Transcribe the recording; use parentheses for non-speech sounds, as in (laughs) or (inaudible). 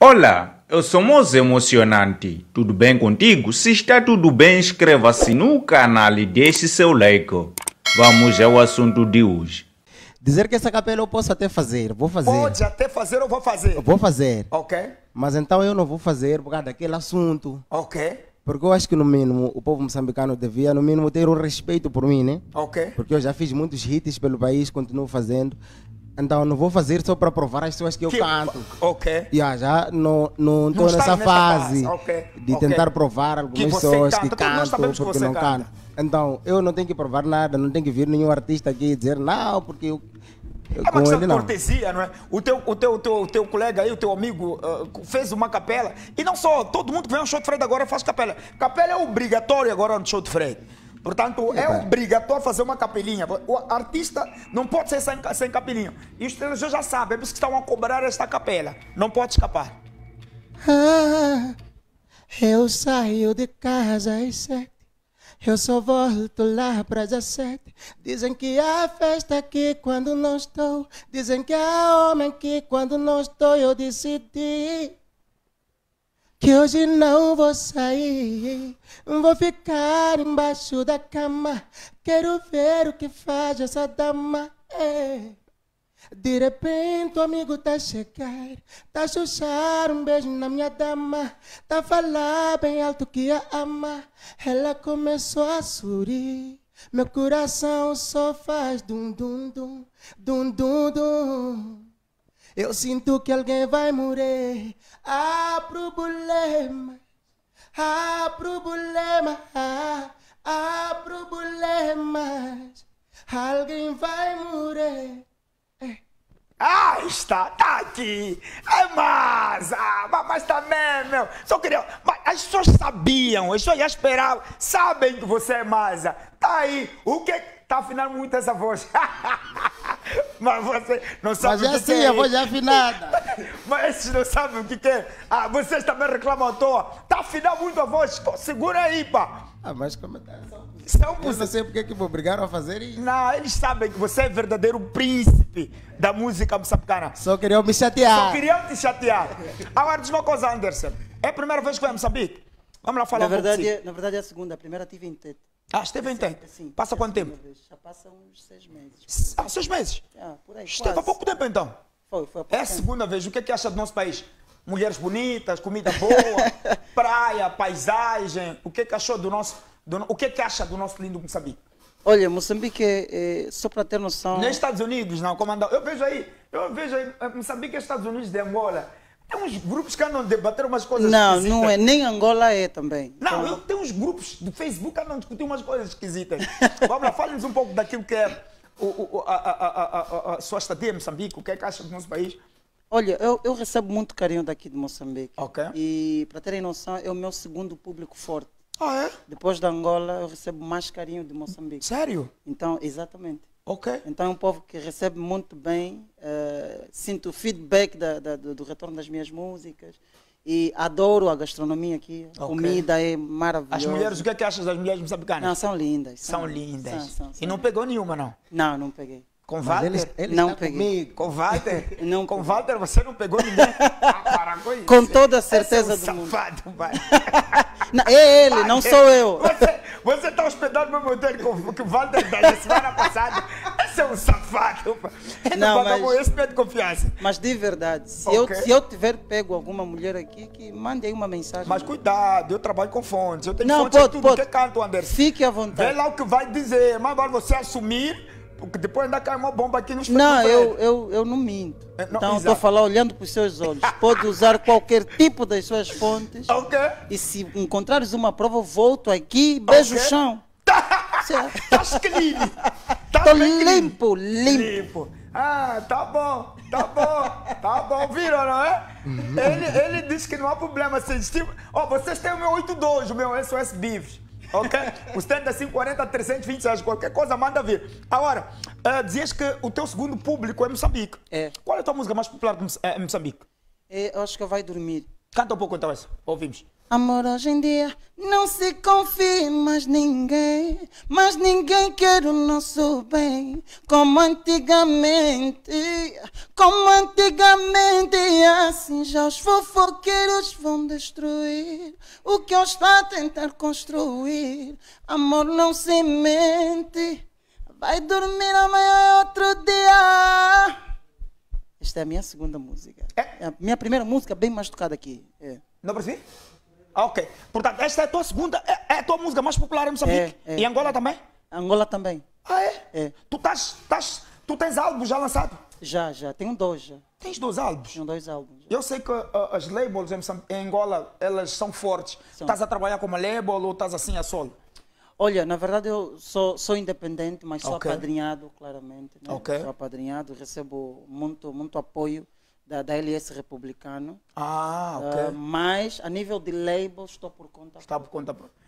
Olá, eu sou Mozo Emocionante. Tudo bem contigo? Se está tudo bem, inscreva-se assim no canal e deixe seu like. Vamos ao assunto de hoje. Dizer que essa capela eu posso até fazer, vou fazer. Pode até fazer ou vou fazer? Eu vou fazer. Ok. Mas então eu não vou fazer por causa daquele assunto. Ok. Porque eu acho que no mínimo o povo moçambicano devia, no mínimo, ter um respeito por mim, né? Ok. Porque eu já fiz muitos hits pelo país, continuo fazendo. Então não vou fazer só para provar as pessoas que eu que, canto. Ok. Yeah, já não não estou nessa fase, fase. Okay. de okay. tentar provar algumas que pessoas canta. que cantam porque não canta. canto. Então eu não tenho que provar nada, não tenho que vir nenhum artista aqui dizer não porque eu é uma questão de cortesia, não é? O teu, o teu, o teu, o teu colega aí, o teu amigo, uh, fez uma capela. E não só, todo mundo que vem ao show de Fred agora faz capela. Capela é obrigatório agora no show de Fred. Portanto, é obrigatório fazer uma capelinha. O artista não pode ser sem, sem capelinha. E os estrangeiros já sabem, é por isso que estão a cobrar esta capela. Não pode escapar. Ah, eu saio de casa às sete. Eu só volto lá para as sete. Dizem que há festa aqui quando não estou. Dizem que há homem aqui quando não estou. Eu decidi que hoje não vou sair. Vou ficar embaixo da cama. Quero ver o que faz essa dama. É. De repente o amigo tá chegar, tá chuchar um beijo na minha dama, tá falar bem alto que a ama. Ela começou a sorrir, meu coração só faz dum dum dum, dum dum dum. Eu sinto que alguém vai morrer. Há problema, há problema, há, há problemas. Alguém vai morrer. Eh. Ah, está, tá aqui. É massa. Ah, mas, mas também, meu. Só queria. Mas as pessoas sabiam, as pessoas já esperavam. Sabem que você é massa. Tá aí. O que. Tá afinando muito essa voz. (laughs) (laughs) Mas você não sabe Mas é o que assim, é. a voz é afinada. (laughs) Mas esses não sabem o que é. Ah, vocês também reclamam à toa. Está tá afinando muito a voz. Segura aí, pá. Ah, mas é que tá? São é Eu não sei porque que me obrigaram a fazer isso. Não, eles sabem que você é verdadeiro príncipe da música moçambicana. Só queriam me chatear. Só queriam te chatear. Agora, diz uma coisa, Anderson. É a primeira vez que vai a Moçambique? Vamos lá falar na verdade, um pouco. Na verdade é a segunda. A primeira tive em Tete. Ah, esteve em tempo. Sim, passa quanto tempo? Já passa uns seis meses. Ah, seis meses? Ah, por aí, esteve quase. há pouco tempo então. Foi, foi há pouco É a tempo. segunda vez. O que é que acha do nosso país? Mulheres bonitas, comida boa, (laughs) praia, paisagem. O que é que achou do nosso. Do, o que é que acha do nosso lindo Moçambique? Olha, Moçambique é, é, só para ter noção. Nem Estados Unidos, não, comandante. Eu vejo aí, eu vejo aí, eh, Moçambique é Estados Unidos de Angola. Tem uns grupos que andam debater umas coisas não, esquisitas. Não, não é. Nem Angola é também. Não, então... tem uns grupos do Facebook que andam discutindo umas coisas esquisitas. (laughs) Bárbara, fale-nos um pouco daquilo que é o, o, a, a, a, a, sua estadia em Moçambique, o que é que acha do nosso país? Olha, eu, eu recebo muito carinho daqui de Moçambique. Ok. E, para terem noção, é o meu segundo público forte. Ah, é? Depois da Angola, eu recebo mais carinho de Moçambique. Sério? Então, exatamente. Ok. Então é um povo que recebe muito bem, uh, sinto o feedback da, da, do, do, retorno das minhas músicas. E adoro a gastronomia aqui, a okay. comida é maravilhosa. As mulheres, o que é que achas das mulheres moçambicanas? Não, são lindas. São, são lindas. São, são, e não pegou nenhuma, não? Não, não peguei. Com Walter? Ele, ele não peguei. Comigo. Com Walter? (laughs) Não com Walter você não pegou ninguém. (laughs) Ah, com, com toda a certeza é um do safado, mundo. Vai. (laughs) Não, é ele, vai, não sou eu. Você está hospedado no meu hotel com o Walter da semana passada. Você é um safado. Eu não, não mas, esse não de confiança. Mas de verdade, se, okay. eu, se eu tiver pego alguma mulher aqui, que mande aí uma mensagem. Mas cuidado, eu trabalho com fontes. Eu tenho não, fontes pode, tudo pode. que é canto, Anderson. Fique à vontade. Vê lá o que vai dizer. Mas agora você assumir porque depois ainda cai uma bomba aqui nos Não, eu, eu, eu não minto. É, não, então, estou a falar olhando para os seus olhos. (laughs) Pode usar qualquer tipo das suas fontes. ok. E se encontrares uma prova, eu volto aqui e beijo okay. o chão. Tá, (laughs) tá clean. Tá Tô limpo, limpo, limpo. Ah, tá bom, tá bom, tá bom. Viram, não é? Uhum. Ele, ele disse que não há problema. Vocês, assim, tipo, oh, vocês têm o meu 82, o meu SOS Beefs. Ok? Os 40 320 qualquer coisa, manda ver Agora, uh, dizias que o teu segundo público é Moçambique. É. Qual é a tua música mais popular de eh, Moçambique? Eh, eu acho que vai dormir. Canta um pouco então essa, ouvimos. Amor, hoje em dia não se confie mais ninguém, mas ninguém quer o nosso bem, como antigamente, como antigamente, assim já os fofoqueiros vão destruir o que eu está a tentar construir. Amor não se mente, vai dormir amanhã é outro dia. Esta é a minha segunda música. É, é a minha primeira música bem mais tocada aqui. É. Não percebi? Ah, ok. Portanto, esta é a tua segunda, é, é a tua música mais popular é, é. em Moçambique? É, é, e Angola também? Angola também. Ah, é? é. Tu, tás, tás, tu tens álbuns já lançado? Já, já. Tenho dois já. Tens dois álbuns? Tenho dois álbuns. Já. Eu sei que uh, as labels em, em, Angola, elas são fortes. Estás a trabalhar como label ou estás assim a solo? Olha, na verdade eu sou, sou independente, mas sou okay. apadrinhado, claramente. Né? Okay. Sou apadrinhado, recebo muito, muito apoio da, da LS Republicano. Ah, ok. Uh, mas a nível de label estou por conta Está por conta própria.